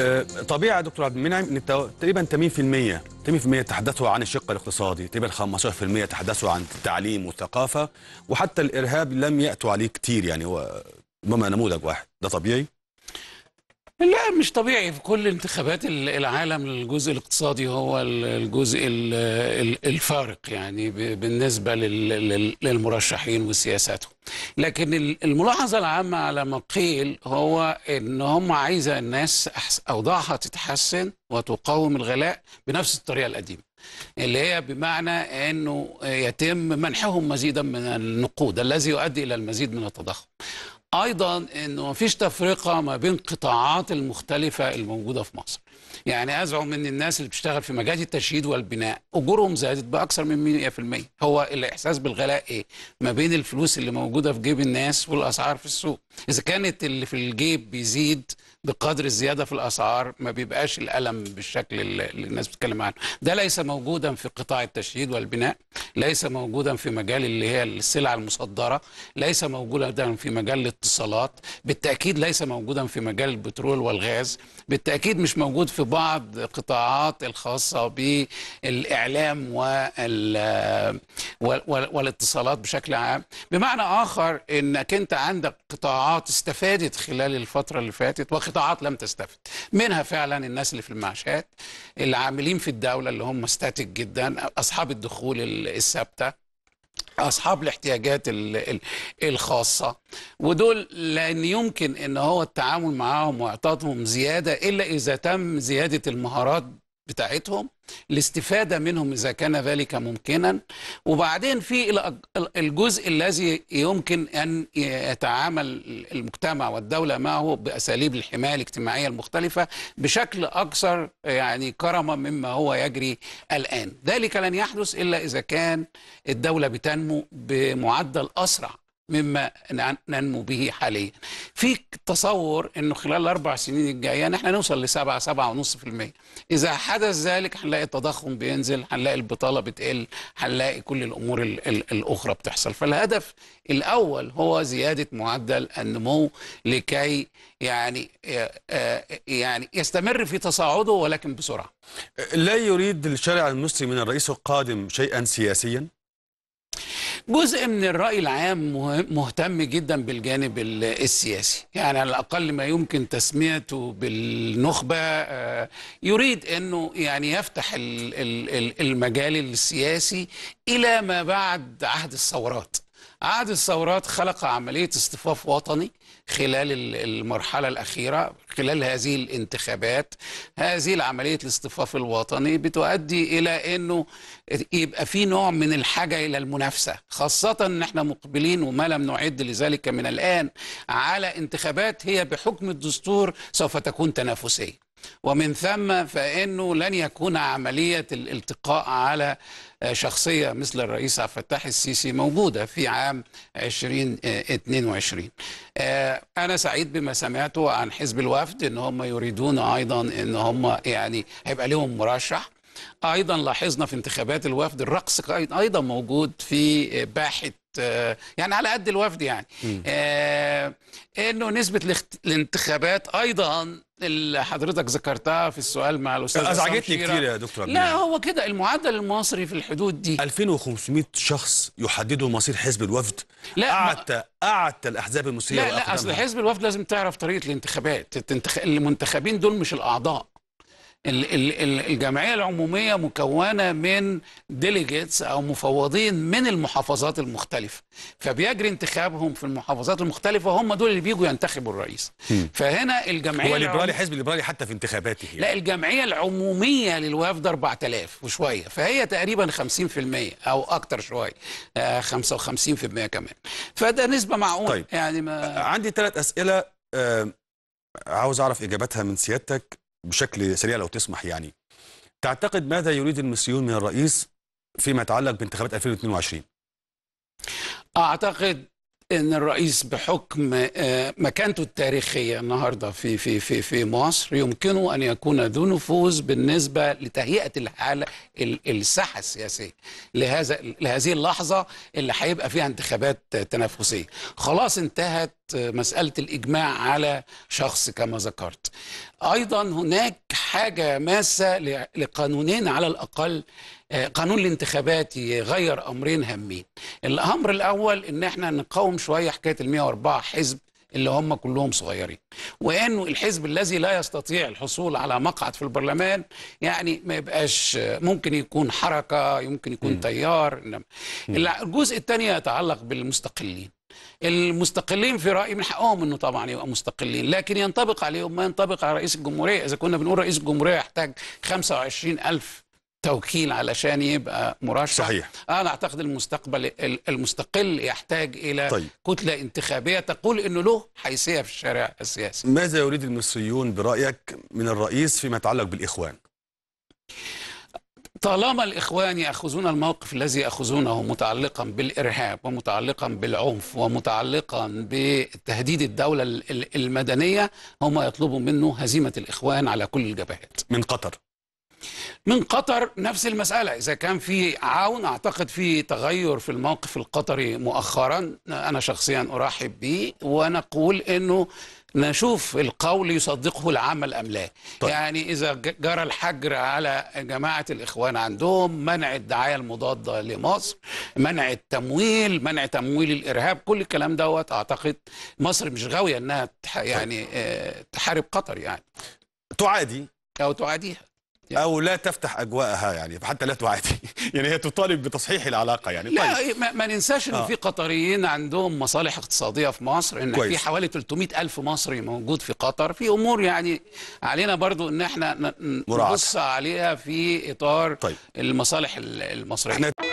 آه، طبيعي دكتور عبد المنعم ان تقريبا 80% 80% تحدثوا عن الشق الاقتصادي تقريبا 15% تحدثوا عن التعليم والثقافه وحتى الارهاب لم ياتوا عليه كتير يعني هو ربما نموذج واحد ده طبيعي لا مش طبيعي في كل انتخابات العالم الجزء الاقتصادي هو الجزء الفارق يعني بالنسبة للمرشحين وسياساتهم لكن الملاحظة العامة على ما قيل هو ان هم عايزة الناس اوضاعها تتحسن وتقاوم الغلاء بنفس الطريقة القديمة اللي هي بمعنى انه يتم منحهم مزيدا من النقود الذي يؤدي الى المزيد من التضخم ايضا انه ما فيش تفرقه ما بين قطاعات المختلفه الموجوده في مصر يعني أزعم أن الناس اللي بتشتغل في مجال التشييد والبناء أجورهم زادت بأكثر من 100% هو الإحساس بالغلاء إيه؟ ما بين الفلوس اللي موجودة في جيب الناس والأسعار في السوق إذا كانت اللي في الجيب بيزيد بقدر الزيادة في الأسعار ما بيبقاش الألم بالشكل اللي الناس بتتكلم عنه ده ليس موجودا في قطاع التشييد والبناء ليس موجودا في مجال اللي هي السلع المصدرة ليس موجودا في مجال الاتصالات بالتأكيد ليس موجودا في مجال البترول والغاز بالتأكيد مش موجود في في بعض القطاعات الخاصة بالإعلام والاتصالات بشكل عام بمعنى آخر أنك أنت عندك قطاعات استفادت خلال الفترة اللي فاتت وقطاعات لم تستفد منها فعلا الناس اللي في المعاشات العاملين في الدولة اللي هم ستاتيك جدا أصحاب الدخول الثابتة اصحاب الاحتياجات الخاصه ودول لان يمكن ان هو التعامل معاهم واعطائهم زياده الا اذا تم زياده المهارات بتاعتهم الاستفادة منهم إذا كان ذلك ممكنا وبعدين في الجزء الذي يمكن أن يتعامل المجتمع والدولة معه بأساليب الحماية الاجتماعية المختلفة بشكل أكثر يعني كرما مما هو يجري الآن ذلك لن يحدث إلا إذا كان الدولة بتنمو بمعدل أسرع مما ننمو به حاليا في تصور انه خلال الاربع سنين الجايه نحن نوصل لسبعة سبعة ونص في المية اذا حدث ذلك هنلاقي التضخم بينزل هنلاقي البطاله بتقل هنلاقي كل الامور الـ الـ الاخرى بتحصل فالهدف الاول هو زياده معدل النمو لكي يعني آه، آه، يعني يستمر في تصاعده ولكن بسرعه لا يريد الشارع المصري من الرئيس القادم شيئا سياسيا جزء من الرأي العام مهتم جدا بالجانب السياسي يعني على الأقل ما يمكن تسميته بالنخبة آه، يريد أنه يعني يفتح المجال السياسي إلى ما بعد عهد الثورات عهد الثورات خلق عملية اصطفاف وطني خلال المرحلة الأخيرة خلال هذه الانتخابات هذه عملية الاصطفاف الوطني بتؤدي إلى أنه يبقى في نوع من الحاجة إلى المنافسة خاصة أن احنا مقبلين وما لم نعد لذلك من الآن على انتخابات هي بحكم الدستور سوف تكون تنافسية ومن ثم فانه لن يكون عمليه الالتقاء على آه، شخصيه مثل الرئيس عبد الفتاح السيسي موجوده في عام 2022. آه، انا سعيد بما سمعته عن حزب الوفد ان هم يريدون ايضا ان هم يعني هيبقى لهم مرشح ايضا لاحظنا في انتخابات الوفد الرقص ايضا موجود في باحه آه، يعني على قد الوفد يعني آه انه نسبه الانتخابات ايضا اللي حضرتك ذكرتها في السؤال مع الاستاذ ازعجتني كتير يا دكتور لا هو كده المعدل المصري في الحدود دي 2500 شخص يحددوا مصير حزب الوفد لا قعدت قعدت الاحزاب المصريه لا لا اصل حزب الوفد لازم تعرف طريقه الانتخابات المنتخبين دول مش الاعضاء الجمعيه العموميه مكونه من ديليجيتس او مفوضين من المحافظات المختلفه فبيجري انتخابهم في المحافظات المختلفه هم دول اللي بيجوا ينتخبوا الرئيس فهنا الجمعيه هو الليبرالي حزب الليبرالي حتى في انتخاباته يعني. لا الجمعيه العموميه للوفد 4000 وشويه فهي تقريبا 50% او اكتر شويه 55% آه، كمان فده نسبه معقوله طيب. يعني ما عندي ثلاث اسئله آه عاوز اعرف اجابتها من سيادتك بشكل سريع لو تسمح يعني تعتقد ماذا يريد المصريون من الرئيس فيما يتعلق بانتخابات 2022 اعتقد ان الرئيس بحكم آه، مكانته التاريخيه النهارده في في في في مصر يمكنه ان يكون ذو نفوذ بالنسبه لتهيئه الحاله الساحه السياسيه لهذا لهذه اللحظه اللي هيبقى فيها انتخابات تنافسيه خلاص انتهت مسألة الإجماع على شخص كما ذكرت أيضا هناك حاجة ماسة لقانونين على الأقل آه، قانون الانتخابات يغير أمرين هامين الأمر الأول إن احنا نقاوم شوية حكاية المئة 104 حزب اللي هم كلهم صغيرين وانه الحزب الذي لا يستطيع الحصول على مقعد في البرلمان يعني ما يبقاش آه، ممكن يكون حركه يمكن يكون تيار الجزء الثاني يتعلق بالمستقلين المستقلين في رايي من حقهم انه طبعا يبقى مستقلين لكن ينطبق عليهم ما ينطبق على رئيس الجمهوريه اذا كنا بنقول رئيس الجمهوريه يحتاج 25000 توكيل علشان يبقى مرشح صحيح انا اعتقد المستقبل المستقل يحتاج الى طيب. كتله انتخابيه تقول انه له حيثيه في الشارع السياسي ماذا يريد المصريون برايك من الرئيس فيما يتعلق بالاخوان طالما الإخوان يأخذون الموقف الذي يأخذونه متعلقا بالإرهاب ومتعلقا بالعنف ومتعلقا بتهديد الدولة المدنية هم يطلبوا منه هزيمة الإخوان على كل الجبهات من قطر من قطر نفس المسألة إذا كان في عون أعتقد في تغير في الموقف القطري مؤخرا أنا شخصيا أرحب به ونقول أنه نشوف القول يصدقه العمل أم لا طيب. يعني إذا جرى الحجر على جماعة الإخوان عندهم منع الدعاية المضادة لمصر منع التمويل منع تمويل الإرهاب كل الكلام دوت أعتقد مصر مش غاوية أنها طيب. يعني آه، تحارب قطر يعني تعادي أو تعاديها يعني. أو لا تفتح أجواءها يعني حتى لا تعادي يعني هي تطالب بتصحيح العلاقه يعني لا طيب. ما, ما ننساش ان آه. في قطريين عندهم مصالح اقتصاديه في مصر ان كويس. في حوالي 300 الف مصري موجود في قطر في امور يعني علينا برضو ان احنا نبص عليها في اطار طيب. المصالح المصريه